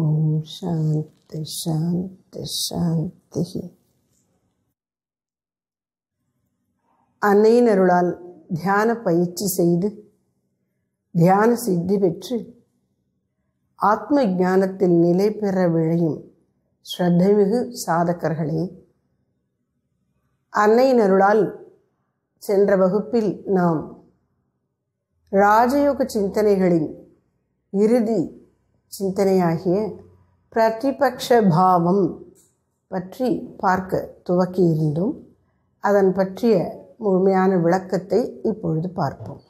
ஓம் சாந்தி சாந்தி சாந்தி அன்னையின் அருளால் தியான பயிற்சி செய்து தியான சித்தி பெற்று ஆத்ம ஞானத்தில் நிலை பெற விழையும் ஸ்ரத்தமிகு சாதகர்களே அன்னையின் அருளால் சென்ற வகுப்பில் நாம் ராஜயோக சிந்தனைகளின் இறுதி சிந்தனையாகிய பிரதிபக்ஷ பாவம் பற்றி பார்க்க துவக்கியிருந்தும் அதன் பற்றிய முழுமையான விளக்கத்தை இப்பொழுது பார்ப்போம்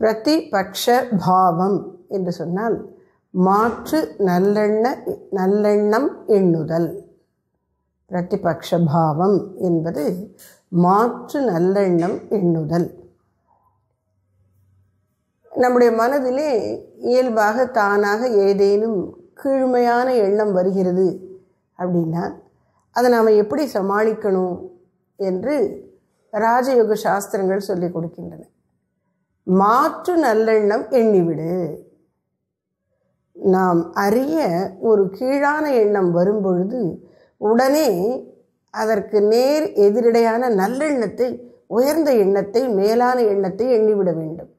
பிரதிபக்ஷ பாவம் என்று சொன்னால் மாற்று நல்லெண்ண நல்லெண்ணம் எண்ணுதல் பிரதிபக்ஷ பாவம் என்பது மாற்று நல்லெண்ணம் எண்ணுதல் நம்முடைய மனதிலே இயல்பாக தானாக ஏதேனும் கீழ்மையான எண்ணம் வருகிறது அப்படின்னா அதை நாம் எப்படி சமாளிக்கணும் என்று ராஜயோக சாஸ்திரங்கள் சொல்லிக் கொடுக்கின்றன மாற்று நல்லெண்ணம் எண்ணிவிடு நாம் அறிய ஒரு கீழான எண்ணம் வரும்பொழுது உடனே அதற்கு நேர் எதிரடையான நல்லெண்ணத்தை உயர்ந்த எண்ணத்தை மேலான எண்ணத்தை எண்ணிவிட வேண்டும்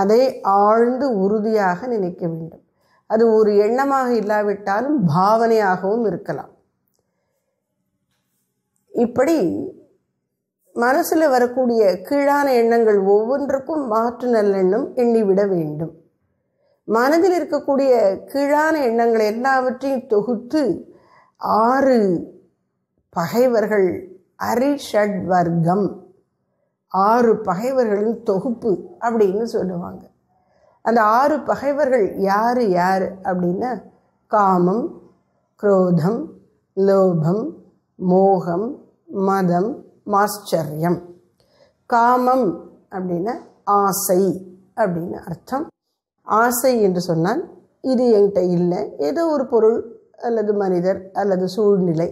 அதை ஆழ்ந்து உறுதியாக நினைக்க வேண்டும் அது ஒரு எண்ணமாக இல்லாவிட்டாலும் பாவனையாகவும் இருக்கலாம் இப்படி மனசில் வரக்கூடிய கீழான எண்ணங்கள் ஒவ்வொன்றுக்கும் மாற்று நல்லெண்ணம் எண்ணிவிட வேண்டும் மனதில் இருக்கக்கூடிய கீழான எண்ணங்கள் எல்லாவற்றையும் தொகுத்து ஆறு பகைவர்கள் அரிஷட் வர்க்கம் ஆறு பகைவர்களின் தொகுப்பு அப்படின்னு சொல்லுவாங்க அந்த ஆறு பகைவர்கள் யார் யார் அப்படின்னா காமம் குரோதம் லோபம் மோகம் மதம் மாஸ்டர்யம் காமம் அப்படின்னா ஆசை அப்படின்னு அர்த்தம் ஆசை என்று சொன்னால் இது என்கிட்ட இல்லை ஏதோ ஒரு பொருள் அல்லது மனிதர் அல்லது சூழ்நிலை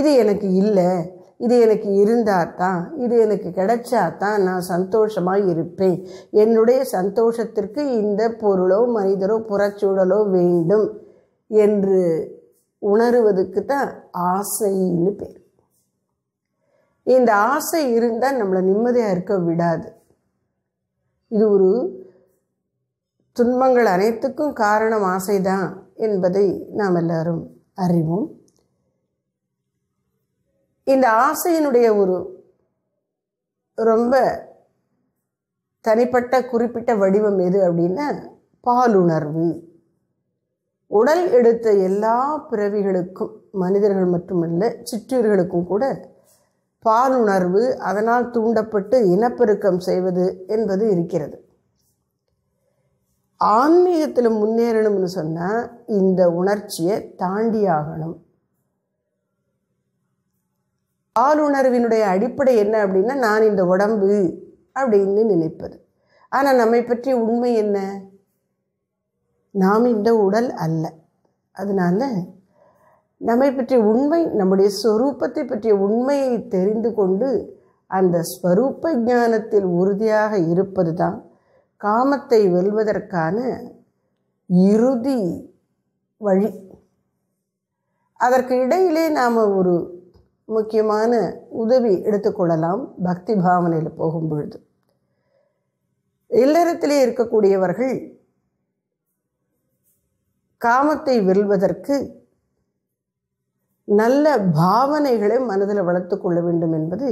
இது எனக்கு இல்லை இது எனக்கு இருந்தால் தான் இது எனக்கு கிடைச்சா தான் நான் சந்தோஷமாக இருப்பேன் என்னுடைய சந்தோஷத்திற்கு இந்த பொருளோ மனிதரோ புறச்சூழலோ வேண்டும் என்று உணருவதுக்கு தான் ஆசைன்னு பேர் இந்த ஆசை இருந்தால் நம்மளை நிம்மதியாக இருக்க விடாது இது ஒரு துன்பங்கள் அனைத்துக்கும் காரணம் ஆசைதான் என்பதை நாம் எல்லாரும் அறிவோம் இந்த ஆசையினுடைய ஒரு ரொம்ப தனிப்பட்ட குறிப்பிட்ட வடிவம் எது அப்படின்னா பாலுணர்வு உடல் எடுத்த எல்லா பிறவிகளுக்கும் மனிதர்கள் மட்டுமல்ல சிற்றியர்களுக்கும் கூட பாலுணர்வு அதனால் தூண்டப்பட்டு இனப்பெருக்கம் செய்வது என்பது இருக்கிறது ஆன்மீகத்தில் முன்னேறணும்னு சொன்னால் இந்த உணர்ச்சியை தாண்டியாகணும் ஆளுணர்வினுடைய அடிப்படை என்ன அப்படின்னா நான் இந்த உடம்பு அப்படின்னு நினைப்பது ஆனால் நம்மை பற்றி உண்மை என்ன நாம் இந்த உடல் அல்ல அதனால் நம்மை பற்றிய உண்மை நம்முடைய ஸ்வரூபத்தை பற்றிய உண்மையை தெரிந்து கொண்டு அந்த ஸ்வரூப ஞானத்தில் உறுதியாக இருப்பது தான் காமத்தை வெல்வதற்கான இறுதி வழி அதற்கு இடையிலே நாம் ஒரு முக்கியமான உதவி எடுத்துக்கொள்ளலாம் பக்தி பாவனையில் போகும் பொழுது இல்லறத்திலே இருக்கக்கூடியவர்கள் காமத்தை வெல்வதற்கு நல்ல பாவனைகளை மனதில் வளர்த்து கொள்ள வேண்டும் என்பது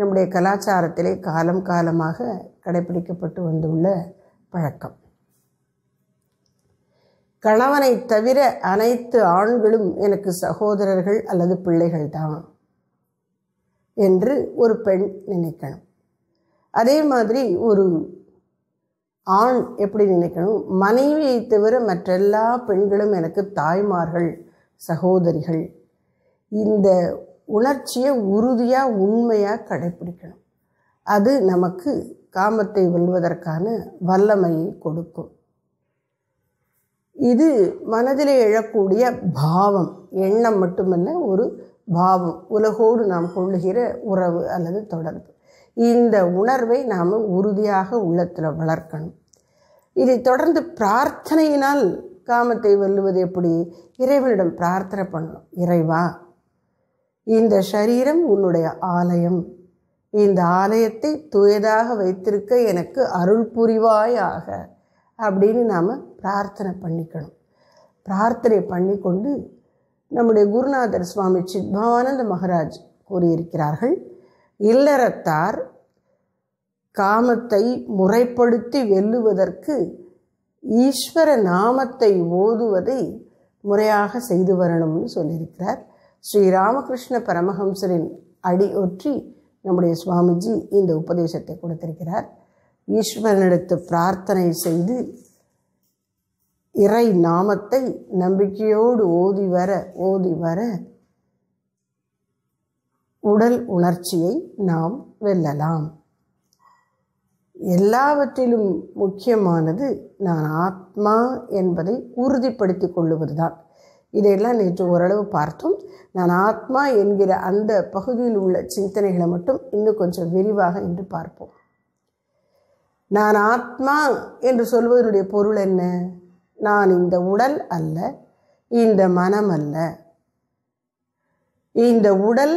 நம்முடைய கலாச்சாரத்திலே காலம் காலமாக கடைபிடிக்கப்பட்டு வந்துள்ள பழக்கம் கணவனை தவிர அனைத்து ஆண்களும் எனக்கு சகோதரர்கள் அல்லது பிள்ளைகள் தான் என்று ஒரு பெண் நினைக்கணும் அதே மாதிரி ஒரு ஆண் எப்படி நினைக்கணும் மனைவியை தவிர மற்றெல்லா பெண்களும் எனக்கு தாய்மார்கள் சகோதரிகள் இந்த உணர்ச்சியை உறுதியாக உண்மையாக கடைபிடிக்கணும் அது நமக்கு காமத்தை வெல்வதற்கான வல்லமையை கொடுக்கும் இது மனதில் எழக்கூடிய பாவம் எண்ணம் மட்டுமல்ல ஒரு பாவம் உலகோடு நாம் கொள்ளுகிற உறவு அல்லது தொடர்பு இந்த உணர்வை நாம் உறுதியாக உள்ளத்தில் வளர்க்கணும் இதை தொடர்ந்து பிரார்த்தனையினால் காமத்தை வெல்லுவது எப்படி இறைவனிடம் பிரார்த்தனை பண்ணணும் இறைவா இந்த சரீரம் உன்னுடைய ஆலயம் இந்த ஆலயத்தை தூயதாக வைத்திருக்க எனக்கு அருள் புரிவாயாக அப்படின்னு நாம் பிரார்த்தனை பண்ணிக்கணும் பிரார்த்தனை பண்ணிக்கொண்டு நம்முடைய குருநாதர் சுவாமி பவானந்த மகராஜ் கூறியிருக்கிறார்கள் இல்லறத்தார் காமத்தை முறைப்படுத்தி வெல்லுவதற்கு ஈஸ்வர நாமத்தை ஓதுவதை முறையாக செய்து வரணும்னு சொல்லியிருக்கிறார் ஸ்ரீ ராமகிருஷ்ண பரமஹம்சரின் அடி ஒற்றி நம்முடைய சுவாமிஜி இந்த உபதேசத்தை கொடுத்திருக்கிறார் ஈஸ்வரனிடத்து பிரார்த்தனை செய்து இறை நாமத்தை நம்பிக்கையோடு ஓதி வர ஓதி வர உடல் உணர்ச்சியை நாம் வெல்லலாம் எல்லாவற்றிலும் முக்கியமானது நான் ஆத்மா என்பதை உறுதிப்படுத்தி கொள்ளுவதுதான் இதையெல்லாம் நேற்று ஓரளவு பார்த்தோம் நான் ஆத்மா என்கிற அந்த பகுதியில் உள்ள சிந்தனைகளை மட்டும் இன்னும் கொஞ்சம் விரிவாக இன்று பார்ப்போம் நான் ஆத்மா என்று சொல்வதனுடைய பொருள் என்ன நான் இந்த உடல் அல்ல இந்த மனம் அல்ல இந்த உடல்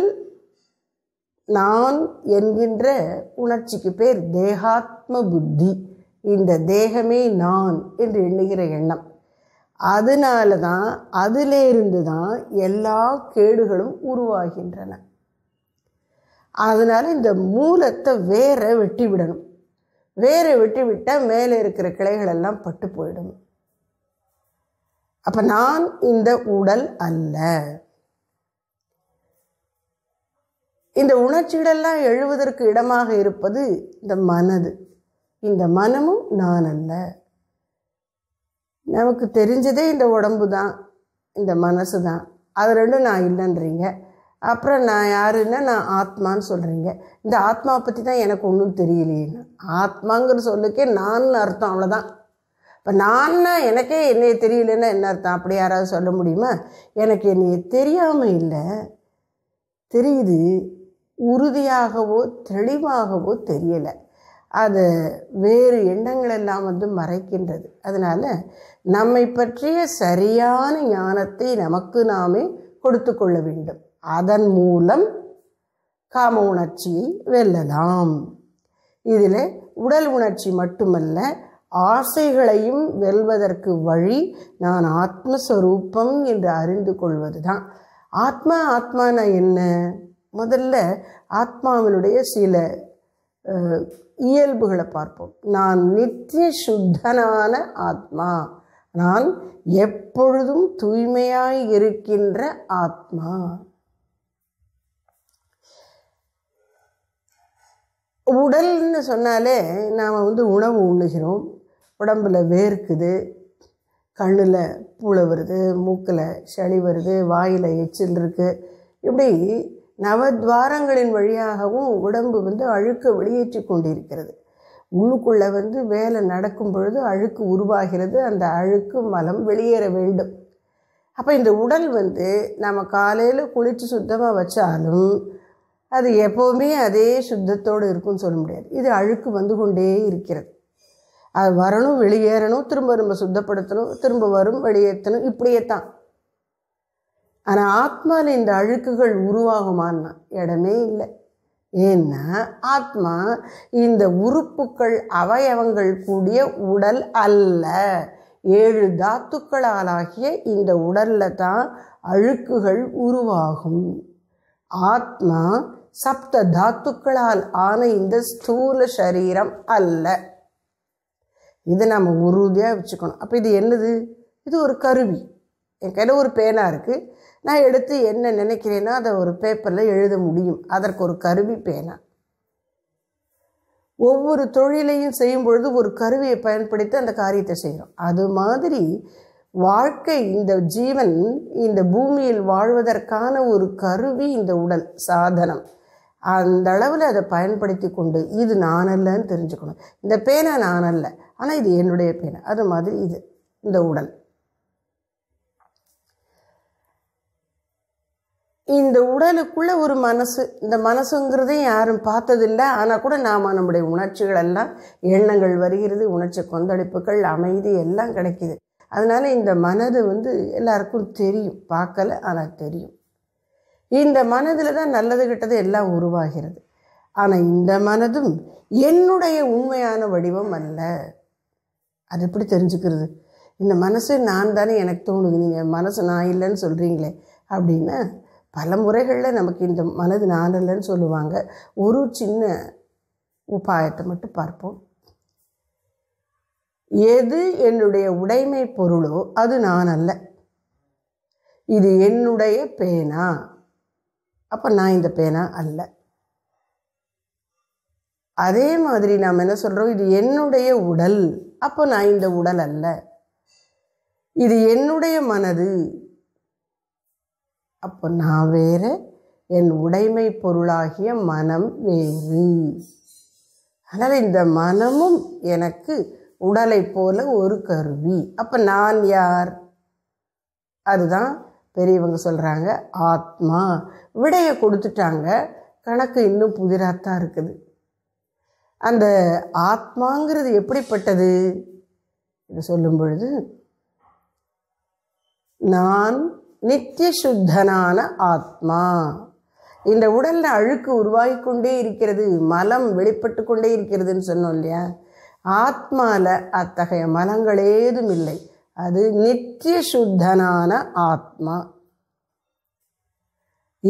நான் என்கின்ற உணர்ச்சிக்கு பேர் தேகாத்ம புத்தி இந்த தேகமே நான் என்று எண்ணுகிற எண்ணம் அதனால தான் அதிலிருந்து தான் எல்லா கேடுகளும் உருவாகின்றன அதனால் இந்த மூலத்தை வேற வெட்டி விடணும் வேற வெட்டி விட்டால் மேலே இருக்கிற கிளைகளெல்லாம் பட்டு போயிடும் அப்போ நான் இந்த உடல் அல்ல இந்த உணர்ச்சிகளெல்லாம் எழுவதற்கு இடமாக இருப்பது இந்த மனது இந்த மனமும் நான் அல்ல நமக்கு தெரிஞ்சதே இந்த உடம்பு தான் இந்த மனசு தான் அது ரெண்டும் நான் இல்லைன்றீங்க அப்புறம் நான் யாருன்னா நான் ஆத்மான்னு சொல்கிறீங்க இந்த ஆத்மா பற்றி தான் எனக்கு ஒன்றும் தெரியலையே ஆத்மாங்கிற சொல்லுக்கே நான் அர்த்தம் அவ்வளோதான் இப்போ நான்னா எனக்கே என்னையை தெரியலன்னா என்ன அர்த்தம் அப்படி யாராவது சொல்ல முடியுமா எனக்கு என்னைய தெரியாமல் இல்லை தெரியுது உறுதியாகவோ தெளிவாகவோ தெரியலை அது வேறு எண்ணங்கள் எல்லாம் வந்து மறைக்கின்றது அதனால் நம்மை பற்றிய சரியான ஞானத்தை நமக்கு நாமே கொடுத்து கொள்ள வேண்டும் அதன் மூலம் காம உணர்ச்சியை வெல்லலாம் இதில் உடல் உணர்ச்சி மட்டுமல்ல ஆசைகளையும் வெல்வதற்கு வழி நான் ஆத்மஸ்வரூபம் என்று அறிந்து கொள்வது தான் ஆத்மா ஆத்மானா என்ன முதல்ல ஆத்மாவினுடைய சில இயல்புகளை பார்ப்போம் நான் நித்திய சுத்தனான ஆத்மா நான் எப்பொழுதும் தூய்மையாய் இருக்கின்ற ஆத்மா உடல்னு சொன்னாலே நாம் வந்து உணவு உண்ணுகிறோம் உடம்பில் வேர்க்குது கண்ணில் பூளை வருது மூக்கில் சளி வருது வாயில் எச்சில் இருக்குது இப்படி நவத்வாரங்களின் வழியாகவும் உடம்பு வந்து அழுக்க வெளியேற்றி கொண்டிருக்கிறது உள்ளுக்குள்ளே வந்து வேலை நடக்கும் பொழுது அழுக்கு உருவாகிறது அந்த அழுக்கு மலம் வெளியேற வேண்டும் அப்போ இந்த உடல் வந்து நம்ம காலையில் குளித்து சுத்தமாக வச்சாலும் அது எப்போவுமே அதே சுத்தத்தோடு இருக்கும்னு சொல்ல முடியாது இது அழுக்கு வந்து கொண்டே இருக்கிறது அது வரணும் வெளியேறணும் திரும்ப திரும்ப சுத்தப்படுத்தணும் திரும்ப வரும் வெளியேற்றணும் இப்படியே தான் ஆனால் ஆத்மாவில் இந்த அழுக்குகள் உருவாகுமான்னா இடமே இல்லை ஏன்னா ஆத்மா இந்த உறுப்புகள் அவயவங்கள் கூடிய உடல் அல்ல ஏழு தாத்துக்களாலாகிய இந்த உடலில் தான் அழுக்குகள் உருவாகும் ஆத்மா சப்த தாத்துக்களால் ஆன இந்த ஸ்தூல சரீரம் அல்ல இதை நம்ம உறுதியாக வச்சுக்கணும் அப்போ இது என்னது இது ஒரு கருவி என் கையில் ஒரு பேனா இருக்குது நான் எடுத்து என்ன நினைக்கிறேன்னா அதை ஒரு பேப்பரில் எழுத முடியும் அதற்கு ஒரு கருவி பேனா ஒவ்வொரு தொழிலையும் செய்யும் பொழுது ஒரு கருவியை பயன்படுத்தி அந்த காரியத்தை செய்கிறோம் அது மாதிரி வாழ்க்கை இந்த ஜீவன் இந்த பூமியில் வாழ்வதற்கான ஒரு கருவி இந்த உடல் சாதனம் அந்த அளவில் அதை பயன்படுத்தி கொண்டு இது நானல்லன்னு தெரிஞ்சுக்கணும் இந்த பேனா நானல்ல ஆனால் இது என்னுடைய பேனை அது மாதிரி இது இந்த உடல் இந்த உடலுக்குள்ளே ஒரு மனசு இந்த மனசுங்கிறதையும் யாரும் பார்த்ததில்லை ஆனால் கூட நாம் நம்முடைய உணர்ச்சிகள் எல்லாம் எண்ணங்கள் வருகிறது உணர்ச்சி கொந்தளிப்புகள் அமைதி எல்லாம் கிடைக்கிது அதனால் இந்த மனது வந்து எல்லாருக்கும் தெரியும் பார்க்கல ஆனால் தெரியும் இந்த மனதில் தான் நல்லது கெட்டது எல்லாம் உருவாகிறது ஆனால் இந்த மனதும் என்னுடைய உண்மையான வடிவம் அல்ல அது எப்படி தெரிஞ்சுக்கிறது இந்த மனசு நான் தானே எனக்கு தோணுது நீங்கள் மனசு நான் இல்லைன்னு சொல்கிறீங்களே அப்படின்னு பல முறைகளில் நமக்கு இந்த மனது நான் இல்லைன்னு சொல்லுவாங்க ஒரு சின்ன உபாயத்தை மட்டும் பார்ப்போம் எது என்னுடைய உடைமை பொருளோ அது நான் அல்ல இது என்னுடைய பேனா அப்போ நான் இந்த பேனா அல்ல அதே மாதிரி நாம் என்ன சொல்கிறோம் இது என்னுடைய உடல் அப்போ நான் இந்த உடல் அல்ல இது என்னுடைய மனது அப்போ நான் வேறு என் உடைமை பொருளாகிய மனம் வேறு அதனால் இந்த மனமும் எனக்கு உடலை போல ஒரு கருவி அப்போ நான் யார் அதுதான் பெரியவங்க சொல்கிறாங்க ஆத்மா விடையை கொடுத்துட்டாங்க கணக்கு இன்னும் புதிராகத்தான் இருக்குது அந்த ஆத்மாங்கிறது எப்படிப்பட்டது என்று சொல்லும் பொழுது நான் நித்திய சுத்தனான ஆத்மா இந்த உடலில் அழுக்கு உருவாகி கொண்டே இருக்கிறது மலம் வெளிப்பட்டு கொண்டே இருக்கிறதுன்னு சொன்னோம் இல்லையா ஆத்மாவில் அத்தகைய மலங்கள் ஏதும் இல்லை அது நித்திய சுத்தனான ஆத்மா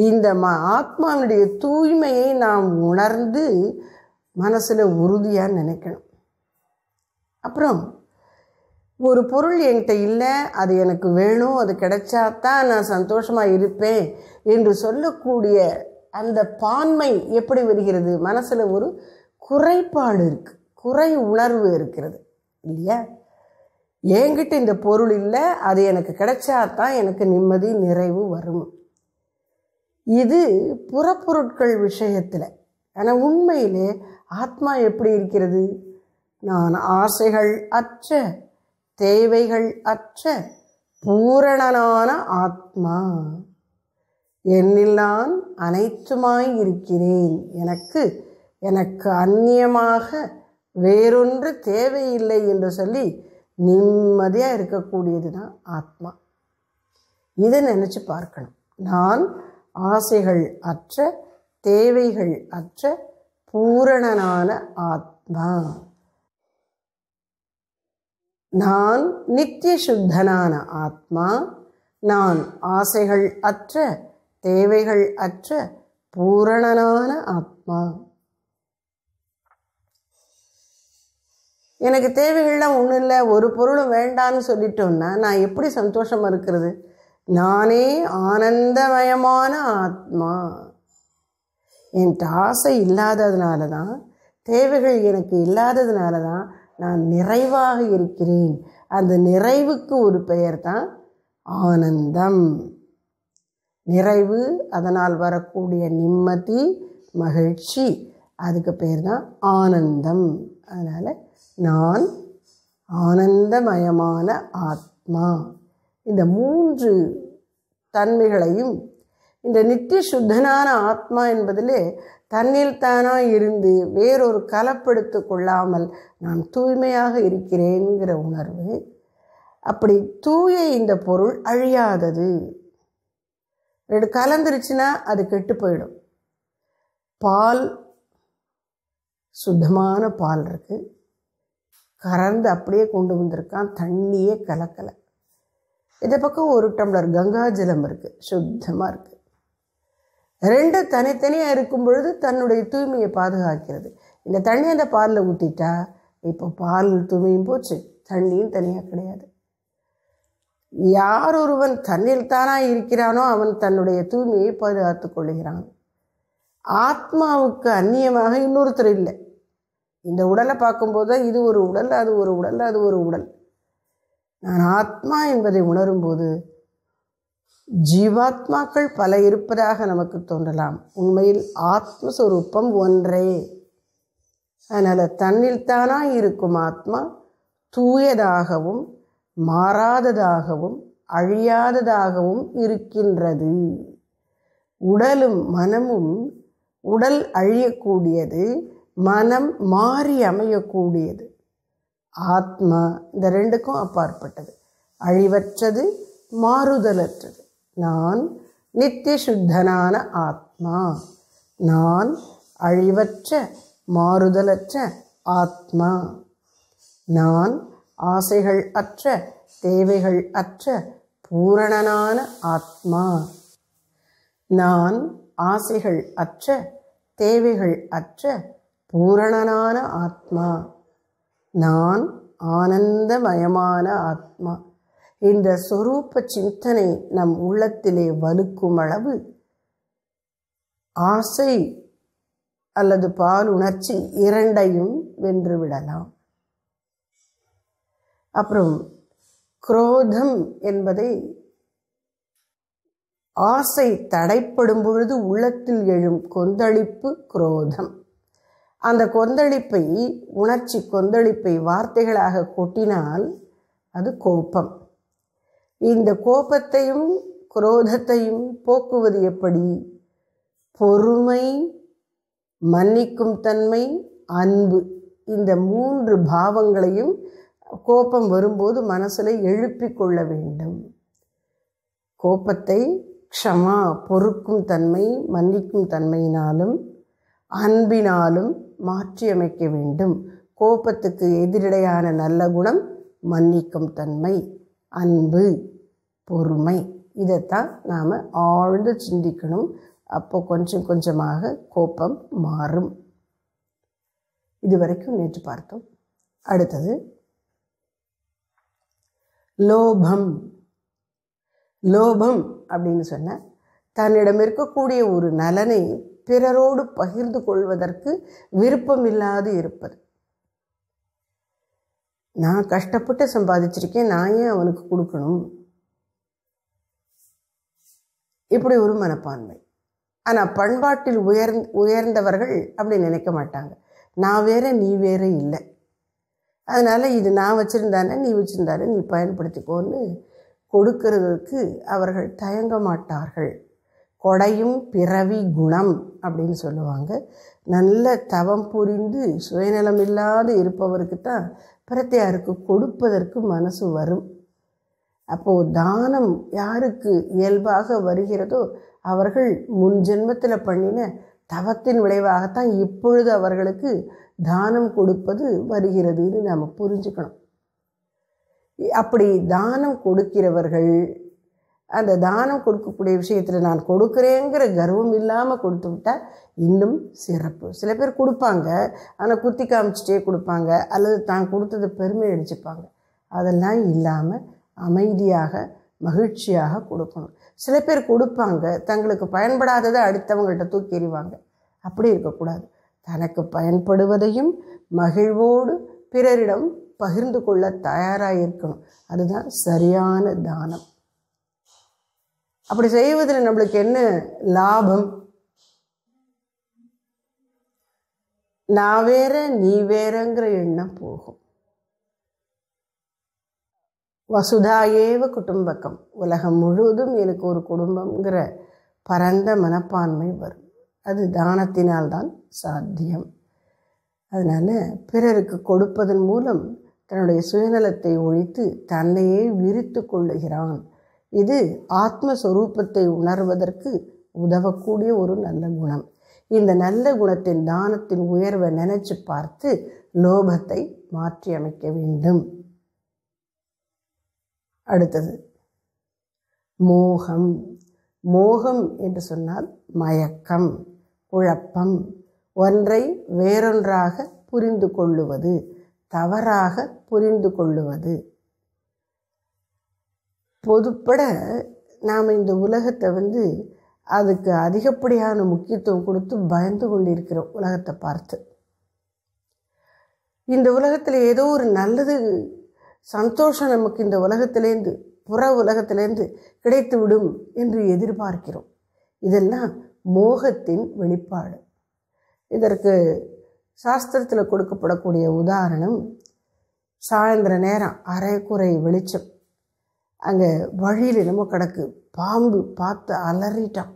இந்த ஆத்மாவினுடைய தூய்மையை நாம் உணர்ந்து மனசில் உறுதியாக நினைக்கணும் அப்புறம் ஒரு பொருள் என்கிட்ட இல்லை அது எனக்கு வேணும் அது கிடைச்சா தான் நான் சந்தோஷமாக இருப்பேன் என்று சொல்லக்கூடிய அந்த பான்மை எப்படி வருகிறது மனசில் ஒரு குறைபாடு இருக்குது குறை உணர்வு இருக்கிறது இல்லையா என்கிட்ட இந்த பொருள் இல்லை அது எனக்கு கிடைச்சா தான் எனக்கு நிம்மதி நிறைவு வரும் இது புறப்பொருட்கள் விஷயத்தில் ஆனால் உண்மையிலே ஆத்மா எப்படி இருக்கிறது நான் ஆசைகள் அற்ற தேவைகள் அற்ற பூரணனான ஆத்மா என்னில் நான் அனைத்துமாய் இருக்கிறேன் எனக்கு எனக்கு அந்நியமாக வேறொன்று தேவையில்லை என்று சொல்லி நிம்மதியாக இருக்கக்கூடியது தான் ஆத்மா இதை நினச்சி பார்க்கணும் நான் ஆசைகள் அற்ற தேவைகள் அற்ற பூரணனான ஆத்மா நான் நித்திய சுத்தனான ஆத்மா நான் ஆசைகள் அற்ற தேவைகள் அற்ற பூரணனான ஆத்மா எனக்கு தேவைகள்லாம் ஒன்றும் இல்லை ஒரு பொருளும் வேண்டான்னு சொல்லிட்டோம்னா நான் எப்படி சந்தோஷமாக இருக்கிறது நானே ஆனந்தமயமான ஆத்மா என்கிட்ட ஆசை இல்லாததுனால தான் தேவைகள் எனக்கு இல்லாததுனால தான் நான் நிறைவாக இருக்கிறேன் அந்த நிறைவுக்கு ஒரு பெயர் தான் ஆனந்தம் நிறைவு அதனால் வரக்கூடிய நிம்மதி மகிழ்ச்சி அதுக்கு பேர் தான் ஆனந்தம் அதனால் நான் ஆனந்தமயமான ஆத்மா இந்த மூன்று தன்மைகளையும் இந்த நித்திய சுத்தனான ஆத்மா என்பதிலே தன்னில் தானா இருந்து வேறொரு கலப்படுத்து கொள்ளாமல் நான் தூய்மையாக இருக்கிறேன்கிற உணர்வு அப்படி தூய இந்த பொருள் அழியாதது ரெண்டு கலந்துருச்சுன்னா அது கெட்டு போயிடும் பால் சுத்தமான பால் இருக்குது கறந்து அப்படியே கொண்டு வந்திருக்கான் தண்ணியே கலக்கலை இதை பக்கம் ஒரு டம்ளர் கங்கா ஜலம் இருக்குது சுத்தமாக இருக்குது ரெண்டு தனித்தனியாக இருக்கும் பொழுது தன்னுடைய தூய்மையை பாதுகாக்கிறது இந்த தண்ணி அந்த பாலில் ஊற்றிட்டா இப்போ பால் தூய்மையும் போச்சு தண்ணியும் தனியாக கிடையாது யார் ஒருவன் தண்ணில் தானாக இருக்கிறானோ அவன் தன்னுடைய தூய்மையை பாதுகாத்து கொள்கிறான் ஆத்மாவுக்கு அந்நியமாக இன்னொருத்தர் இல்லை இந்த உடலை பார்க்கும்போது தான் இது ஒரு உடல் அது ஒரு உடல் அது ஒரு உடல் நான் ஆத்மா என்பதை உணரும்போது ஜீவாத்மாக்கள் பல இருப்பதாக நமக்கு தோன்றலாம் உண்மையில் ஆத்மஸ்வரூபம் ஒன்றே அதனால் தன்னில் இருக்கும் ஆத்மா தூயதாகவும் மாறாததாகவும் அழியாததாகவும் இருக்கின்றது உடலும் மனமும் உடல் அழியக்கூடியது மனம் மாறி அமையக்கூடியது ஆத்மா இந்த ரெண்டுக்கும் அப்பாற்பட்டது அழிவற்றது மாறுதலற்றது நான் நித்திய சுத்தனான ஆத்மா நான் அழிவற்ற மாறுதலற்ற ஆத்மா நான் ஆசைகள் அற்ற தேவைகள் அற்ற பூரணனான ஆத்மா நான் ஆசைகள் அற்ற தேவைகள் அற்ற பூரணனான ஆத்மா நான் ஆனந்தமயமான ஆத்மா இந்த சொரூப சிந்தனை நம் உள்ளத்திலே வலுக்கும் அளவு ஆசை அல்லது பால் உணர்ச்சி இரண்டையும் வென்றுவிடலாம் அப்புறம் குரோதம் என்பதை ஆசை தடைப்படும் பொழுது உள்ளத்தில் எழும் கொந்தளிப்பு குரோதம் அந்த கொந்தளிப்பை உணர்ச்சி கொந்தளிப்பை வார்த்தைகளாக கொட்டினால் அது கோபம் இந்த கோபத்தையும் குரோதத்தையும் போக்குவது எப்படி பொறுமை மன்னிக்கும் தன்மை அன்பு இந்த மூன்று பாவங்களையும் கோபம் வரும்போது மனசில் எழுப்பி கொள்ள வேண்டும் கோபத்தை க்ஷமா பொறுக்கும் தன்மை மன்னிக்கும் தன்மையினாலும் அன்பினாலும் மாற்றியமைக்க வேண்டும் கோபத்துக்கு எதிரடையான நல்ல குணம் மன்னிக்கும் தன்மை அன்பு பொறுமை இதைத்தான் நாம் ஆழ்ந்து சிந்திக்கணும் அப்போ கொஞ்சம் கொஞ்சமாக கோப்பம் மாறும் இதுவரைக்கும் நேற்று பார்த்தோம் அடுத்தது லோபம் லோபம் அப்படின்னு சொன்ன தன்னிடம் இருக்கக்கூடிய ஒரு நலனை பிறரோடு பகிர்ந்து கொள்வதற்கு விருப்பமில்லாது இருப்பது நான் கஷ்டப்பட்டு சம்பாதிச்சிருக்கேன் நான் ஏன் அவனுக்கு கொடுக்கணும் இப்படி ஒரு மனப்பான்மை ஆனால் பண்பாட்டில் உயர்ந் உயர்ந்தவர்கள் அப்படி நினைக்க மாட்டாங்க நான் வேற நீ வேற இல்லை அதனால் இது நான் வச்சுருந்தானே நீ வச்சுருந்தானே நீ பயன்படுத்திக்கோன்னு கொடுக்கறதுக்கு அவர்கள் தயங்க மாட்டார்கள் கொடையும் பிறவி குணம் அப்படின்னு சொல்லுவாங்க நல்ல தவம் புரிந்து சுயநலம் இல்லாது இருப்பவருக்கு தான் பிரத்தையாருக்கு கொடுப்பதற்கு மனசு வரும் அப்போது தானம் யாருக்கு இயல்பாக வருகிறதோ அவர்கள் முன் ஜென்மத்தில் பண்ணின தவத்தின் விளைவாகத்தான் இப்பொழுது அவர்களுக்கு தானம் கொடுப்பது வருகிறதுன்னு நாம் புரிஞ்சுக்கணும் அப்படி தானம் கொடுக்கிறவர்கள் அந்த தானம் கொடுக்கக்கூடிய விஷயத்தில் நான் கொடுக்குறேங்கிற கர்வம் இல்லாமல் கொடுத்து விட்டால் இன்னும் சிறப்பு சில பேர் கொடுப்பாங்க ஆனால் குத்தி காமிச்சிட்டே கொடுப்பாங்க அல்லது தான் கொடுத்தது பெருமை அடிச்சுப்பாங்க அதெல்லாம் இல்லாமல் அமைதியாக மகிழ்ச்சியாக கொடுக்கணும் சில பேர் கொடுப்பாங்க தங்களுக்கு பயன்படாததை அடுத்தவங்கள்ட்ட தூக்கி எறிவாங்க அப்படி இருக்கக்கூடாது தனக்கு பயன்படுவதையும் மகிழ்வோடு பிறரிடம் பகிர்ந்து கொள்ள தயாராக இருக்கணும் அதுதான் சரியான தானம் அப்படி செய்வதில் நம்மளுக்கு என்ன லாபம் நான் வேற நீ வேறங்கிற எண்ணம் போகும் வசுதா ஏவ குடும்பக்கம் உலகம் முழுவதும் எனக்கு ஒரு குடும்பங்கிற பரந்த மனப்பான்மை வரும் அது தானத்தினால்தான் சாத்தியம் அதனால் பிறருக்கு கொடுப்பதன் மூலம் தன்னுடைய சுயநலத்தை ஒழித்து தன்னையே விரித்து கொள்ளுகிறான் இது ஆத்மஸ்வரூபத்தை உணர்வதற்கு உதவக்கூடிய ஒரு நல்ல குணம் இந்த நல்ல குணத்தின் தானத்தின் உயர்வை நினைச்சு பார்த்து லோபத்தை மாற்றி அமைக்க வேண்டும் அடுத்தது மோகம் மோகம் என்று சொன்னால் மயக்கம் குழப்பம் ஒன்றை வேறொன்றாக புரிந்து கொள்ளுவது தவறாக புரிந்து கொள்ளுவது பொதுப்பட நாம் இந்த உலகத்தை வந்து அதுக்கு அதிகப்படியான முக்கியத்துவம் கொடுத்து பயந்து கொண்டிருக்கிறோம் உலகத்தை பார்த்து இந்த உலகத்தில் ஏதோ ஒரு நல்லது சந்தோஷம் நமக்கு இந்த உலகத்திலேருந்து புற உலகத்திலேருந்து கிடைத்து விடும் என்று எதிர்பார்க்கிறோம் இதெல்லாம் மோகத்தின் வெளிப்பாடு இதற்கு சாஸ்திரத்தில் கொடுக்கப்படக்கூடிய உதாரணம் சாயந்தர நேரம் அரைக்குறை வெளிச்சம் அங்கே வழியில் என்னமோ கிடக்கு பாம்பு பார்த்து அலறிட்டான்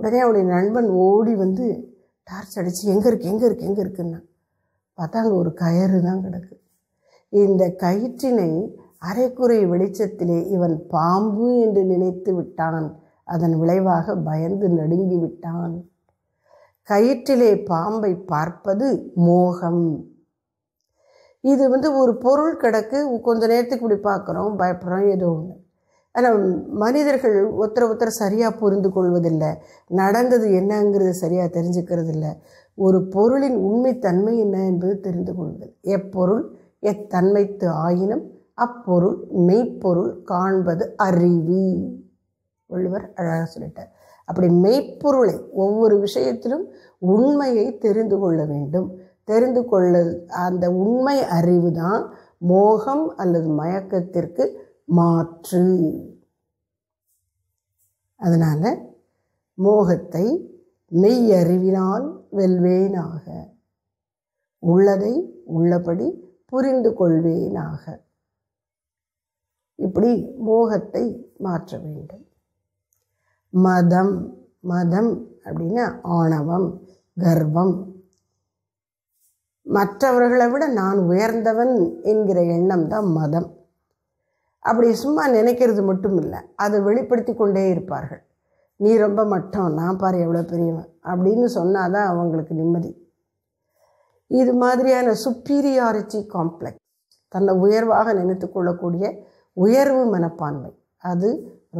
உடனே அவனுடைய நண்பன் ஓடி வந்து டார்ச் அடித்து எங்கே இருக்குது எங்கே இருக்குது எங்கே இருக்குன்னா பார்த்தா அங்கே ஒரு கயிறு தான் கிடக்கு இந்த கயிற்றினை அரைக்குறை வெளிச்சத்திலே இவன் பாம்பு என்று நினைத்து விட்டான் அதன் விளைவாக பயந்து நடுங்கி விட்டான் கயிற்றிலே பாம்பை பார்ப்பது மோகம் இது வந்து ஒரு பொருள் கிடக்கு கொஞ்சம் நேரத்துக்கு இப்படி பார்க்குறோம் பயப்படுறோம் ஏதோ ஒன்று ஆனால் மனிதர்கள் ஒருத்தர் ஒருத்தர் சரியாக புரிந்து கொள்வதில்லை நடந்தது என்னங்கிறது சரியாக தெரிஞ்சுக்கிறது இல்லை ஒரு பொருளின் உண்மைத்தன்மை என்ன என்பது தெரிந்து கொள்வது எப்பொருள் எத்தன்மைத்து ஆயினும் அப்பொருள் மெய்ப்பொருள் காண்பது அறிவி உள்ளுவர் அழகாக சொல்லிட்டார் அப்படி மெய்ப்பொருளை ஒவ்வொரு விஷயத்திலும் உண்மையை தெரிந்து கொள்ள வேண்டும் தெரிந்து கொள்ள அந்த உண்மை அறிவு தான் மோகம் அல்லது மயக்கத்திற்கு மாற்று அதனால் மோகத்தை மெய்யறிவினால் வெல்வேனாக உள்ளதை உள்ளபடி புரிந்து கொள்வேனாக இப்படி மோகத்தை மாற்ற வேண்டும் மதம் மதம் அப்படின்னா ஆணவம் கர்வம் மற்றவர்களை விட நான் உயர்ந்தவன் என்கிற எண்ணம் தான் மதம் அப்படி சும்மா நினைக்கிறது மட்டும் இல்லை அதை வெளிப்படுத்தி கொண்டே இருப்பார்கள் நீ ரொம்ப மட்டம் நான் பாரு எவ்வளோ பெரியவன் அப்படின்னு சொன்னால் தான் அவங்களுக்கு நிம்மதி இது மாதிரியான சுப்பீரியாரிட்டி காம்ப்ளெக்ஸ் தன்னை உயர்வாக நினைத்து கொள்ளக்கூடிய உயர்வு மனப்பான்மை அது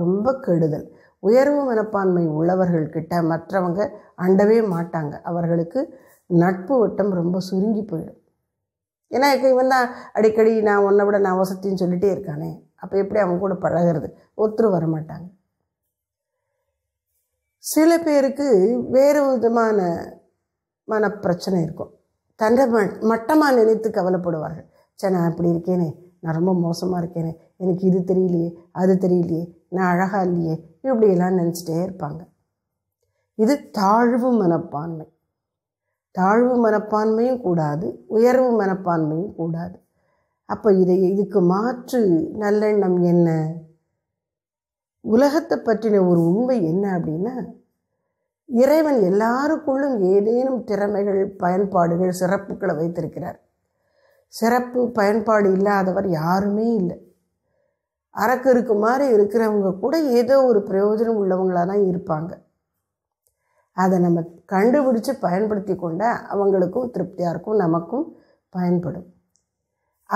ரொம்ப கெடுதல் உயர்வு மனப்பான்மை உள்ளவர்கள்கிட்ட மற்றவங்க அண்டவே மாட்டாங்க அவர்களுக்கு நட்பு வட்டம் ரொம்ப சுருங்கி போயிடும் ஏன்னா இப்போ இவன் தான் அடிக்கடி நான் உன்னை விட நான் வசத்தின்னு சொல்லிகிட்டே இருக்கானே அப்போ எப்படி அவங்க கூட பழகிறது ஒத்துரு வரமாட்டாங்க சில பேருக்கு வேறு விதமான மனப்பிரச்சனை இருக்கும் தன்னை ம மட்டமாக நினைத்து கவலைப்படுவார்கள் சே நான் இப்படி இருக்கேனே நான் ரொம்ப மோசமாக இருக்கேனே எனக்கு இது தெரியலையே அது தெரியலையே நான் அழகாக இல்லையே இப்படியெல்லாம் நினச்சிட்டே இருப்பாங்க இது தாழ்வு மனப்பான்மை தாழ்வு மனப்பான்மையும் கூடாது உயர்வு மனப்பான்மையும் கூடாது அப்போ இதை இதுக்கு மாற்று நல்லெண்ணம் என்ன உலகத்தை பற்றின ஒரு உண்மை என்ன அப்படின்னா இறைவன் எல்லாருக்குள்ளும் ஏதேனும் திறமைகள் பயன்பாடுகள் சிறப்புகளை வைத்திருக்கிறார் சிறப்பு பயன்பாடு இல்லாதவர் யாருமே இல்லை அறக்கு இருக்கு மாதிரி இருக்கிறவங்க கூட ஏதோ ஒரு பிரயோஜனம் உள்ளவங்களாக தான் இருப்பாங்க அதை நம்ம கண்டுபிடிச்சு பயன்படுத்தி கொண்டால் அவங்களுக்கும் திருப்தியாக இருக்கும் நமக்கும் பயன்படும்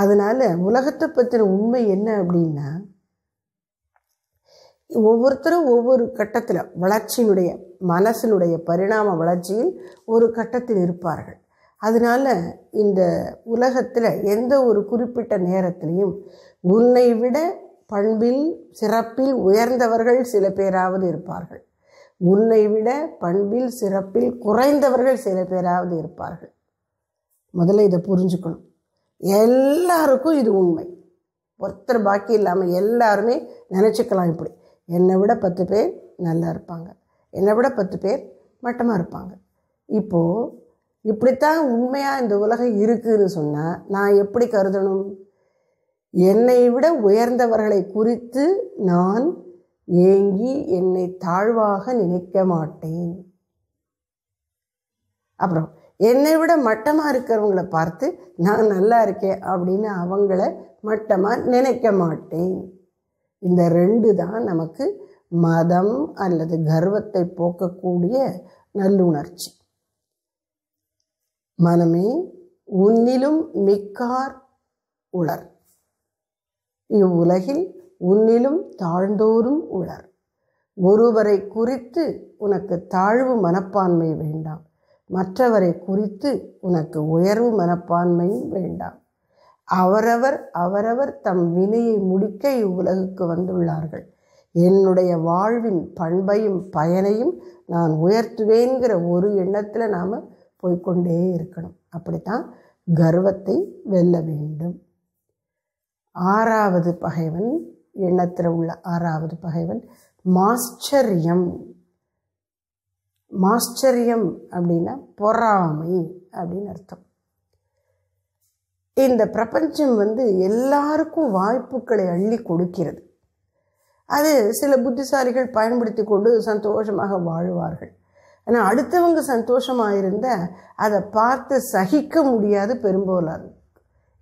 அதனால் உலகத்தை பற்றின உண்மை என்ன அப்படின்னா ஒவ்வொருத்தரும் ஒவ்வொரு கட்டத்தில் வளர்ச்சியினுடைய மனசினுடைய பரிணாம வளர்ச்சியில் ஒரு கட்டத்தில் இருப்பார்கள் அதனால் இந்த உலகத்தில் எந்த ஒரு குறிப்பிட்ட நேரத்திலையும் உன்னை விட பண்பில் சிறப்பில் உயர்ந்தவர்கள் சில பேராவது இருப்பார்கள் உன்னை விட பண்பில் சிறப்பில் குறைந்தவர்கள் சில பேராவது இருப்பார்கள் முதல்ல இதை புரிஞ்சுக்கணும் எல்லாருக்கும் இது உண்மை ஒருத்தர் பாக்கி இல்லாமல் எல்லாருமே நினச்சிக்கலாம் இப்படி என்னை விட பத்து பேர் நல்லா இருப்பாங்க என்னை விட பத்து பேர் மட்டமாக இருப்பாங்க இப்போது இப்படித்தான் உண்மையாக இந்த உலகம் இருக்குதுன்னு சொன்னால் நான் எப்படி கருதணும் என்னை விட உயர்ந்தவர்களை குறித்து நான் ஏங்கி என்னை தாழ்வாக நினைக்க மாட்டேன் அப்புறம் என்னை விட மட்டமாக இருக்கிறவங்களை பார்த்து நான் நல்லா இருக்கேன் அப்படின்னு அவங்கள மட்டமாக நினைக்க மாட்டேன் இந்த ரெண்டு தான் நமக்கு மதம் அல்லது கர்வத்தை போக்கக்கூடிய நல்லுணர்ச்சி மனமே உன்னிலும் மிக்கார் உலர் இவ்வுலகில் உன்னிலும் தாழ்ந்தோரும் உளர் ஒருவரை குறித்து உனக்கு தாழ்வு மனப்பான்மை வேண்டாம் மற்றவரை குறித்து உனக்கு உயர்வு மனப்பான்மையும் வேண்டாம் அவரவர் அவரவர் தம் வினையை முடிக்க இவ்வுலகுக்கு வந்துள்ளார்கள் என்னுடைய வாழ்வின் பண்பையும் பயனையும் நான் உயர்த்துவேங்கிற ஒரு எண்ணத்தில் நாம் போய்கொண்டே இருக்கணும் அப்படித்தான் கர்வத்தை வெல்ல வேண்டும் ஆறாவது பகைவன் எண்ணத்தில் உள்ள ஆறாவது பகைவன் மாஸ்டரியம் மாஸ்டரியம் அப்படின்னா பொறாமை அப்படின்னு அர்த்தம் இந்த பிரபஞ்சம் வந்து எல்லாருக்கும் வாய்ப்புகளை அள்ளி கொடுக்கிறது அது சில புத்திசாலிகள் பயன்படுத்தி கொண்டு சந்தோஷமாக வாழ்வார்கள் ஆனால் அடுத்தவங்க சந்தோஷமாக இருந்தால் அதை பார்த்து சகிக்க முடியாது பெரும்போலாது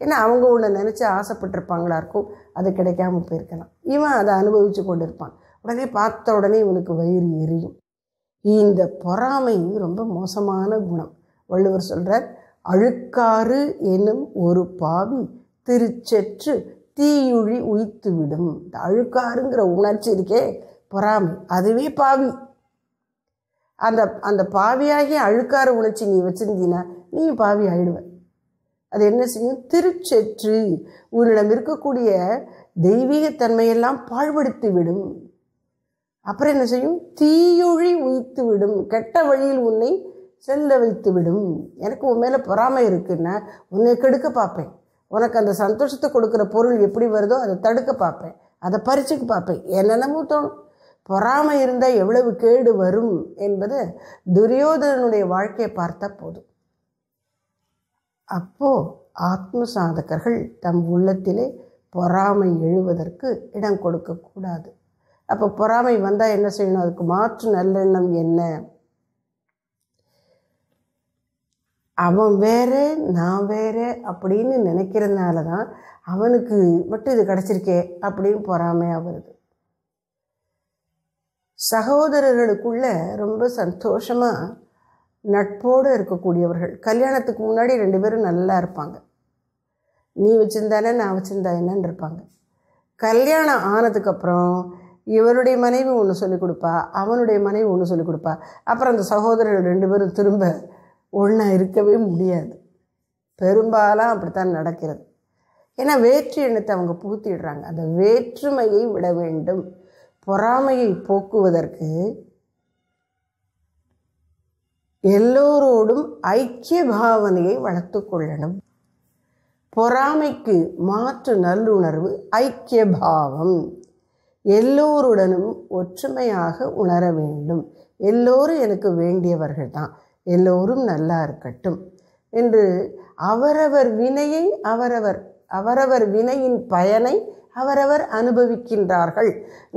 ஏன்னா அவங்க ஒன்று நினச்சி ஆசைப்பட்டிருப்பாங்களா இருக்கும் அது கிடைக்காம போயிருக்கலாம் இவன் அதை அனுபவித்து கொண்டு இருப்பான் உடனே பார்த்த உடனே இவனுக்கு வயிறு எரியும் இந்த பொறாமை ரொம்ப மோசமான குணம் வள்ளுவர் சொல்கிறார் அழுக்காறு என்னும் ஒரு பாவி திருச்செற்று தீயுழி உயித்துவிடும் இந்த அழுக்காருங்கிற உணர்ச்சி இருக்கே பொறாமை அதுவே பாவி அந்த அந்த பாவியாகிய அழுக்காறு உணர்ச்சி நீ வச்சிருந்தீங்கன்னா நீ பாவி ஆயிடுவேன் அது என்ன செய்யும் திருச்செற்று உன்னிடம் இருக்கக்கூடிய தெய்வீகத்தன்மையெல்லாம் பாழ்படுத்தி விடும் அப்புறம் என்ன செய்யும் தீயொழி உயித்து விடும் கெட்ட வழியில் உன்னை செல்ல வைத்து விடும் எனக்கு உன் மேலே பொறாமை இருக்குன்னா உன்னை கெடுக்க பார்ப்பேன் உனக்கு அந்த சந்தோஷத்தை கொடுக்குற பொருள் எப்படி வருதோ அதை தடுக்க பார்ப்பேன் அதை பறிச்சுக்கு பார்ப்பேன் என்னென்னமோ தோணும் பொறாமை இருந்தால் எவ்வளவு கேடு வரும் என்பது துரியோதனனுடைய வாழ்க்கையை பார்த்தா போதும் அப்போ ஆத்ம சாதகர்கள் தம் உள்ளத்திலே பொறாமை எழுவதற்கு இடம் கொடுக்கக்கூடாது அப்போ பொறாமை வந்தால் என்ன செய்யணும் அதுக்கு மாற்று நல்லெண்ணம் என்ன அவன் வேறு நான் வேறு அப்படின்னு நினைக்கிறதுனால தான் அவனுக்கு மட்டும் இது கிடச்சிருக்கே அப்படின்னு பொறாமையாக வருது சகோதரர்களுக்குள்ள ரொம்ப சந்தோஷமாக நட்போடு இருக்கக்கூடியவர்கள் கல்யாணத்துக்கு முன்னாடி ரெண்டு பேரும் நல்லா இருப்பாங்க நீ வச்சுருந்தானே நான் வச்சுருந்தா என்னன்னு இருப்பாங்க கல்யாணம் ஆனதுக்கப்புறம் இவருடைய மனைவி ஒன்று சொல்லிக் கொடுப்பா அவனுடைய மனைவி ஒன்று சொல்லிக் கொடுப்பா அப்புறம் அந்த சகோதரர்கள் ரெண்டு பேரும் திரும்ப ஒன்றா இருக்கவே முடியாது பெரும்பாலும் அப்படித்தான் நடக்கிறது ஏன்னா வேற்று எண்ணத்தை அவங்க புகுத்திடுறாங்க அந்த வேற்றுமையை விட வேண்டும் பொறாமையை போக்குவதற்கு எல்லோரோடும் ஐக்கிய பாவனையை வளர்த்து கொள்ளணும் பொறாமைக்கு மாற்று நல்லுணர்வு ஐக்கிய பாவம் எல்லோருடனும் ஒற்றுமையாக உணர வேண்டும் எல்லோரும் எனக்கு வேண்டியவர்கள் தான் எல்லோரும் நல்லா இருக்கட்டும் என்று அவரவர் வினையை அவரவர் அவரவர் வினையின் பயனை அவரவர் அனுபவிக்கின்றார்கள்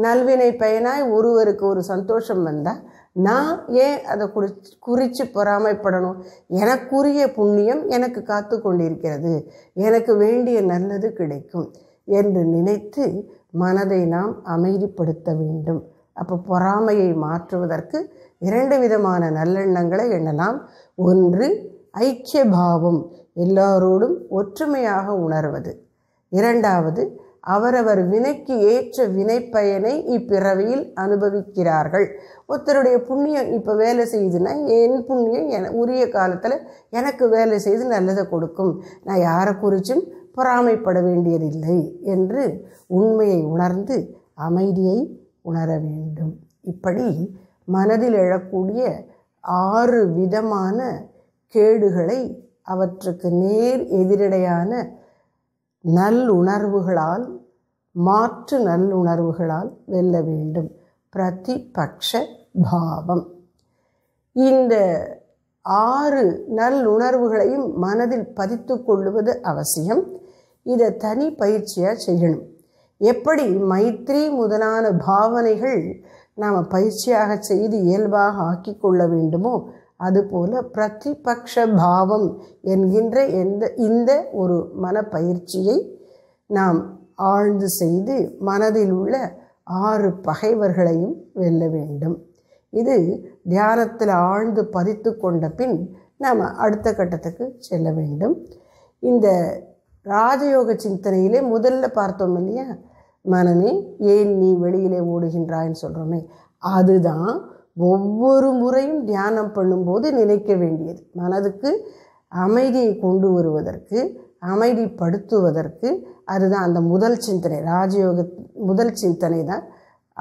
நல்வினை பயனாய் ஒருவருக்கு ஒரு சந்தோஷம் வந்தால் நான் ஏன் அதை குறி குறித்து பொறாமைப்படணும் எனக்குரிய புண்ணியம் எனக்கு காத்து கொண்டிருக்கிறது எனக்கு வேண்டிய நல்லது கிடைக்கும் என்று நினைத்து மனதை நாம் அமைதிப்படுத்த வேண்டும் அப்போ பொறாமையை மாற்றுவதற்கு இரண்டு விதமான நல்லெண்ணங்களை எண்ணலாம் ஒன்று ஐக்கிய பாவம் எல்லாரோடும் ஒற்றுமையாக உணர்வது இரண்டாவது அவரவர் வினைக்கு ஏற்ற வினை பயனை இப்பிறவியில் அனுபவிக்கிறார்கள் ஒருத்தருடைய புண்ணியம் இப்போ வேலை செய்துன்னா என் புண்ணியம் என உரிய காலத்தில் எனக்கு வேலை செய்து நல்லதை கொடுக்கும் நான் யாரை குறிச்சும் பொறாமைப்பட வேண்டியதில்லை என்று உண்மையை உணர்ந்து அமைதியை உணர வேண்டும் இப்படி மனதில் எழக்கூடிய ஆறு விதமான கேடுகளை அவற்றுக்கு நேர் எதிரடையான நல்லுணர்வுகளால் மாற்று நல்லுணர்வுகளால் வெல்ல வேண்டும் பிரதிபக்ஷ பாவம் இந்த ஆறு நல்லுணர்வுகளையும் மனதில் பதித்து கொள்ளுவது அவசியம் இதை தனி பயிற்சியாக செய்யணும் எப்படி மைத்ரி முதலான பாவனைகள் நாம் பயிற்சியாக செய்து இயல்பாக ஆக்கி கொள்ள வேண்டுமோ அதுபோல பிரதிபக்ஷ பாவம் என்கின்ற எந்த இந்த ஒரு மனப்பயிற்சியை நாம் ஆழ்ந்து செய்து மனதில் உள்ள ஆறு பகைவர்களையும் வெல்ல வேண்டும் இது தியானத்தில் ஆழ்ந்து பதித்து கொண்ட பின் நாம் அடுத்த கட்டத்துக்கு செல்ல வேண்டும் இந்த ராஜயோக சிந்தனையிலே முதல்ல பார்த்தோம் இல்லையா மனமே ஏன் நீ வெளியிலே ஓடுகின்றாய்ன்னு சொல்கிறோமே அதுதான் ஒவ்வொரு முறையும் தியானம் பண்ணும்போது நினைக்க வேண்டியது மனதுக்கு அமைதியை கொண்டு வருவதற்கு அமைதிப்படுத்துவதற்கு அதுதான் அந்த முதல் சிந்தனை ராஜயோக முதல் சிந்தனை தான்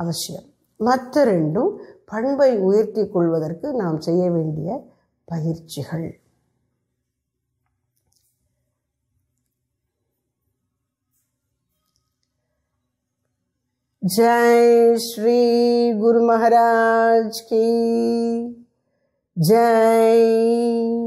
அவசியம் மற்ற ரெண்டும் பண்பை உயர்த்தி கொள்வதற்கு நாம் செய்ய வேண்டிய பயிற்சிகள் ஜெய் ஸ்ரீ குரு மகாராஜ் கி ஜெய்